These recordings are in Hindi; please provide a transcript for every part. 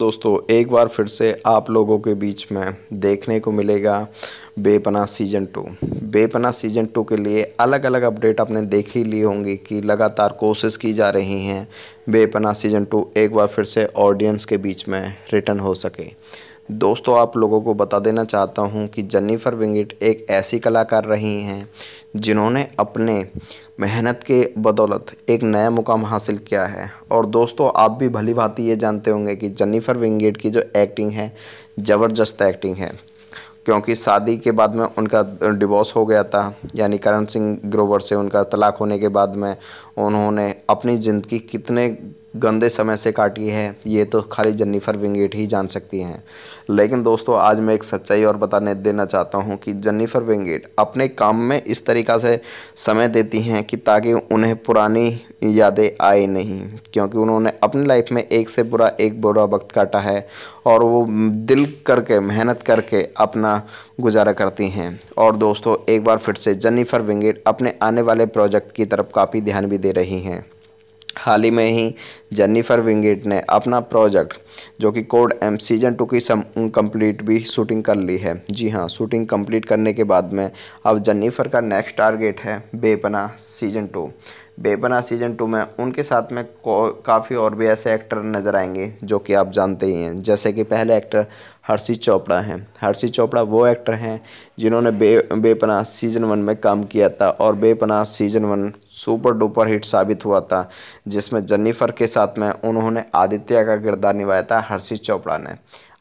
दोस्तों एक बार फिर से आप लोगों के बीच में देखने को मिलेगा Bepannah season two Bepannah season two के लिए अलग अलग अपडेट आपने देख ही ली होंगी कि लगातार कोशिश की जा रही हैं बेपना सीजन टू एक बार फिर से ऑडियंस के बीच में रिटर्न हो सके दोस्तों आप लोगों को बता देना चाहता हूं कि जन्नीफर विंगिट एक ऐसी कलाकार रही हैं जिन्होंने अपने मेहनत के बदौलत एक नया मुकाम हासिल किया है और दोस्तों आप भी भली भांति ये जानते होंगे कि जन्नीफर विंगिट की जो एक्टिंग है ज़बरदस्त एक्टिंग है क्योंकि शादी के बाद में उनका डिवोर्स हो गया था यानी करण सिंह ग्रोवर से उनका तलाक होने के बाद में उन्होंने अपनी ज़िंदगी कितने गंदे समय से काटी है ये तो खाली जन्नीफर विंगेट ही जान सकती हैं लेकिन दोस्तों आज मैं एक सच्चाई और बताने देना चाहता हूँ कि जन्नीफर विंगेट अपने काम में इस तरीक़ा से समय देती हैं कि ताकि उन्हें पुरानी यादें आए नहीं क्योंकि उन्होंने अपनी लाइफ में एक से बुरा एक बुरा वक्त काटा है और वो दिल करके मेहनत करके अपना गुजारा करती हैं और दोस्तों एक बार फिर से जन्नीफर विंगेट अपने आने वाले प्रोजेक्ट की तरफ काफ़ी ध्यान भी दे रही हैं हाल ही में ही जेनिफर विंगेट ने अपना प्रोजेक्ट जो कि कोड एम सीजन टू की कंप्लीट भी शूटिंग कर ली है जी हाँ शूटिंग कंप्लीट करने के बाद में अब जेनिफर का नेक्स्ट टारगेट है Bepannah season two Bepannah season two में उनके साथ में काफ़ी और भी ऐसे एक्टर नज़र आएंगे जो कि आप जानते ही हैं जैसे कि पहले एक्टर हर्षित चोपड़ा हैं हर्षित चोपड़ा वो एक्टर हैं जिन्होंने बे बेपना सीजन वन में काम किया था और Bepannah season one super duper hit साबित हुआ था जिसमें जन्नीफर के साथ में उन्होंने आदित्य का किरदार निभाया था हर्षित चोपड़ा ने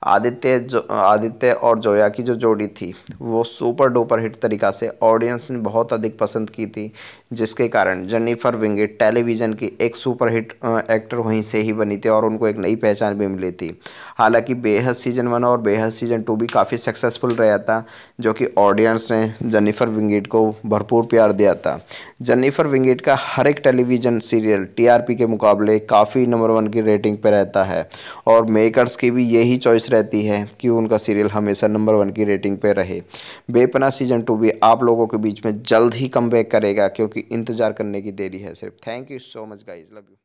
आदित्य जो आदित्य और जोया की जो जोड़ी थी वो सुपर डुपर हिट तरीका से ऑडियंस ने बहुत अधिक पसंद की थी जिसके कारण जेनिफर विंगेट टेलीविज़न की एक सुपर हिट एक्टर वहीं से ही बनी थी और उनको एक नई पहचान भी मिली थी हालांकि बेहद सीजन वन और बेहद सीजन टू भी काफ़ी सक्सेसफुल रहा था जो कि ऑडियंस ने जेनिफर विंगेट को भरपूर प्यार दिया था जेनिफर विंगेट का हर एक टेलीविज़न सीरियल टीआरपी के मुकाबले काफ़ी नंबर वन की रेटिंग पर रहता है और मेकर्स की भी यही चॉइस रहती है कि उनका सीरियल हमेशा नंबर वन की रेटिंग पर रहे बेपना सीजन टू भी आप लोगों के बीच में जल्द ही कम करेगा क्योंकि इंतज़ार करने की देरी है सिर्फ thank you so much guys love you